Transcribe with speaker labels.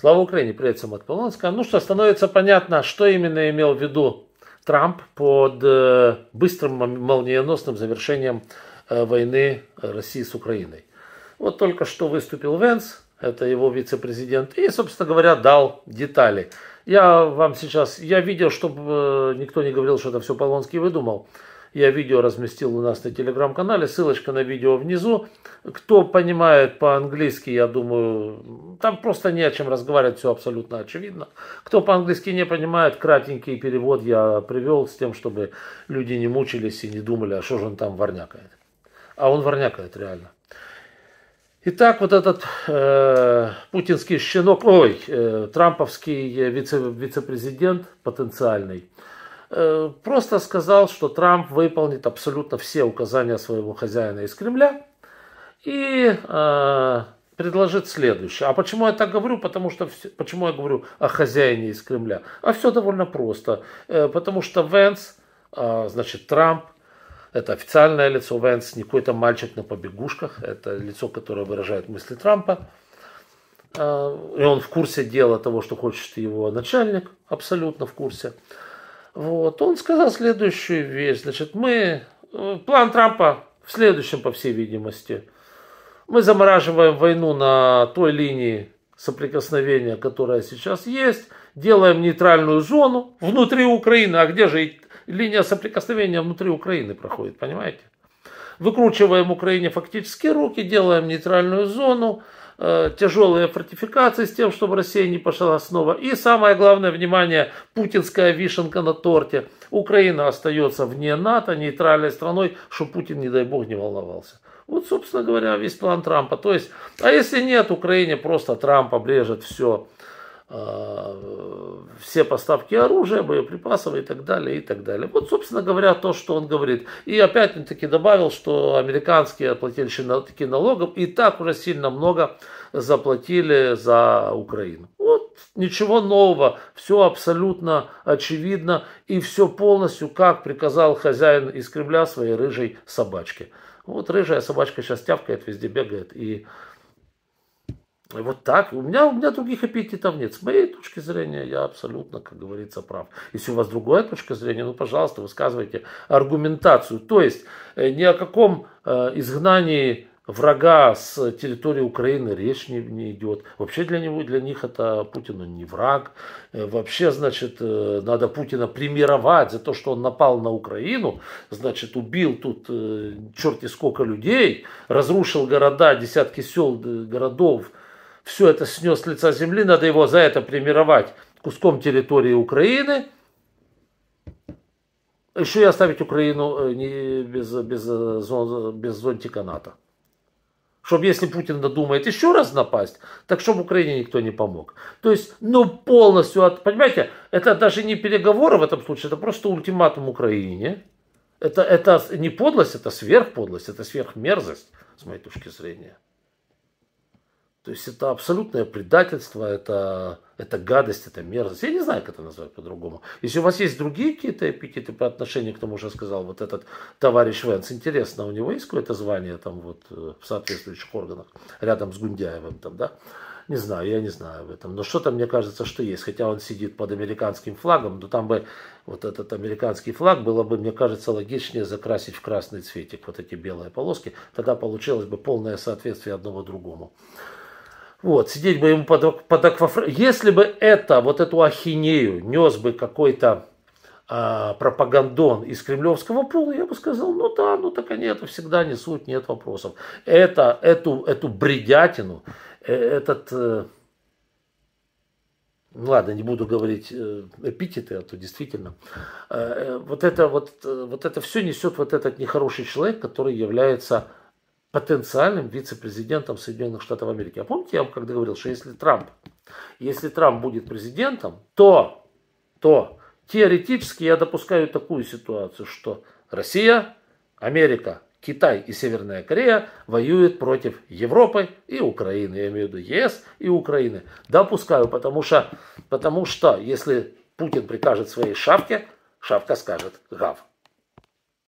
Speaker 1: Слава Украине, привет всем от Полонска. Ну что, становится понятно, что именно имел в виду Трамп под э, быстрым молниеносным завершением э, войны России с Украиной. Вот только что выступил Венс, это его вице-президент, и, собственно говоря, дал детали. Я вам сейчас, я видел, чтобы э, никто не говорил, что это все Полонский выдумал. Я видео разместил у нас на телеграм-канале, ссылочка на видео внизу. Кто понимает по-английски, я думаю, там просто не о чем разговаривать, все абсолютно очевидно. Кто по-английски не понимает, кратенький перевод я привел с тем, чтобы люди не мучились и не думали, а что же он там ворнякает. А он ворнякает реально. Итак, вот этот э, путинский щенок, ой, э, трамповский вице, вице-президент потенциальный, Э, просто сказал, что Трамп выполнит абсолютно все указания своего хозяина из Кремля и э, предложит следующее. А почему я так говорю? Потому что все, почему я говорю о хозяине из Кремля? А все довольно просто, э, потому что Венс, э, значит Трамп, это официальное лицо Венс, не какой-то мальчик на побегушках, это лицо, которое выражает мысли Трампа. Э, и он в курсе дела того, что хочет его начальник, абсолютно в курсе. Вот. Он сказал следующую вещь. Значит, мы... Э, план Трампа в следующем, по всей видимости. Мы замораживаем войну на той линии соприкосновения, которая сейчас есть. Делаем нейтральную зону внутри Украины. А где же линия соприкосновения внутри Украины проходит, понимаете? Выкручиваем Украине фактически руки, делаем нейтральную зону. Э, тяжелые фортификации с тем, чтобы Россия не пошла снова. И самое главное, внимание, путинская вишенка на торте. Украина остается вне НАТО, нейтральной страной, что Путин, не дай бог, не волновался. Вот, собственно говоря, весь план Трампа. То есть, а если нет, Украине просто Трамп обрежет все. Э, все поставки оружия, боеприпасов и так далее, и так далее. Вот, собственно говоря, то, что он говорит. И опять он таки добавил, что американские плательщики таки налогов и так уже сильно много заплатили за Украину. Вот ничего нового, все абсолютно очевидно и все полностью, как приказал хозяин из Кремля своей рыжей собачке. Вот рыжая собачка сейчас тявкает, везде бегает и и Вот так. У меня, у меня других аппетитов нет. С моей точки зрения я абсолютно, как говорится, прав. Если у вас другая точка зрения, ну, пожалуйста, высказывайте аргументацию. То есть э, ни о каком э, изгнании врага с территории Украины речь не, не идет. Вообще для, него, для них это Путин не враг. Э, вообще, значит, надо Путина премировать за то, что он напал на Украину, значит, убил тут черти сколько людей, разрушил города, десятки сел, городов, все это снес с лица земли, надо его за это примировать куском территории Украины, еще и оставить Украину э, не, без, без, э, зон, без зонтика НАТО. Чтобы если Путин надумает еще раз напасть, так чтобы Украине никто не помог. То есть, ну полностью, от, понимаете, это даже не переговоры в этом случае, это просто ультиматум Украине. Это, это не подлость, это сверхподлость, это сверхмерзость, с моей точки зрения. То есть это абсолютное предательство, это, это гадость, это мерзость. Я не знаю, как это назвать по-другому. Если у вас есть другие какие-то эпитеты по отношению к тому, что сказал вот этот товарищ Венц, интересно, у него есть какое-то звание там вот э, в соответствующих органах, рядом с Гундяевым там, да? Не знаю, я не знаю об этом. Но что-то мне кажется, что есть. Хотя он сидит под американским флагом, но там бы вот этот американский флаг было бы, мне кажется, логичнее закрасить в красный цветик вот эти белые полоски. Тогда получилось бы полное соответствие одного другому. Вот, сидеть бы ему под, под аквафрен. Если бы это, вот эту ахинею нес бы какой-то а, пропагандон из кремлевского пула, я бы сказал, ну да, ну так они это всегда несут, нет вопросов. Это, эту, эту бредятину, э, этот... Э, ну ладно, не буду говорить э, эпитеты, а то действительно. Вот это, вот, вот это все несет вот этот нехороший человек, который является потенциальным вице-президентом Соединенных Штатов Америки. А помните, я вам когда говорил, что если Трамп, если Трамп будет президентом, то, то теоретически я допускаю такую ситуацию, что Россия, Америка, Китай и Северная Корея воюют против Европы и Украины. Я имею в виду ЕС и Украины. Допускаю, потому что, потому что если Путин прикажет своей шапке, шапка скажет «гав».